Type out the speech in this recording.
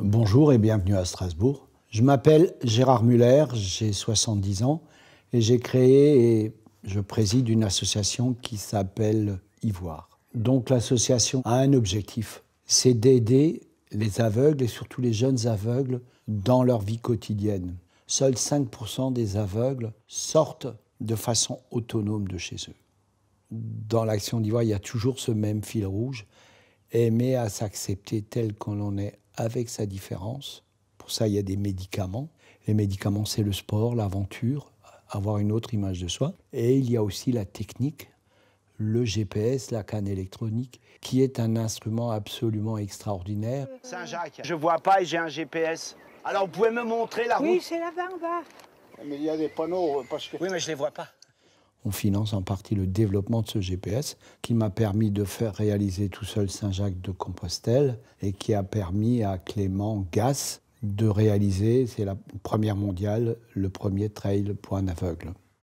Bonjour et bienvenue à Strasbourg. Je m'appelle Gérard Muller, j'ai 70 ans et j'ai créé et je préside une association qui s'appelle Ivoire. Donc l'association a un objectif, c'est d'aider les aveugles et surtout les jeunes aveugles dans leur vie quotidienne. Seuls 5% des aveugles sortent de façon autonome de chez eux. Dans l'action d'Ivoire, il y a toujours ce même fil rouge, aimer à s'accepter tel qu'on en est avec sa différence. Pour ça, il y a des médicaments. Les médicaments, c'est le sport, l'aventure, avoir une autre image de soi. Et il y a aussi la technique, le GPS, la canne électronique, qui est un instrument absolument extraordinaire. Saint-Jacques, je vois pas et j'ai un GPS. Alors vous pouvez me montrer la route Oui, c'est là-bas en bas. Mais il y a des panneaux parce que... Oui, mais je les vois pas on finance en partie le développement de ce GPS qui m'a permis de faire réaliser tout seul Saint-Jacques de Compostelle et qui a permis à Clément Gasse de réaliser, c'est la première mondiale, le premier trail pour un aveugle.